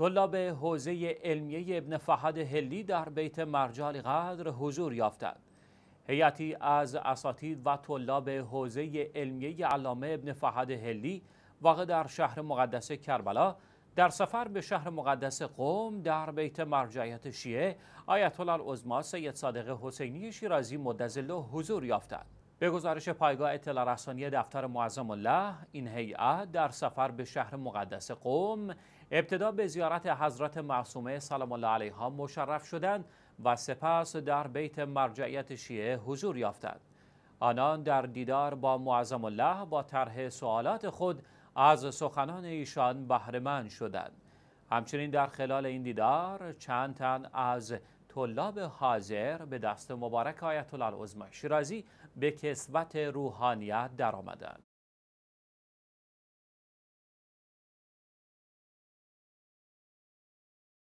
طلاب حوزه علمیه ابن فهد هلی در بیت مرجال قدر حضور یافتند. هیئتی از اساتید و طلاب حوزه علمیه علامه ابن فهد هلی واقع در شهر مقدس کربلا در سفر به شهر مقدس قوم در بیت مرجعیت شیعه آیت الله العظما سید صادق حسینی شیرازی مدظله حضور یافتند. به گزارش پایگاه اطلاع رسانی دفتر معظم الله این هیئت در سفر به شهر مقدس قوم ابتدا به زیارت حضرت معصومه سلام الله علیها مشرف شدند و سپس در بیت مرجعیت شیعه حضور یافتند آنان در دیدار با معظم الله با طرح سوالات خود از سخنان ایشان بهرهمند شدند همچنین در خلال این دیدار چند تن از طلاب حاضر به دست مبارک آیت الله شیرازی به کسوت روحانیت درآمدند.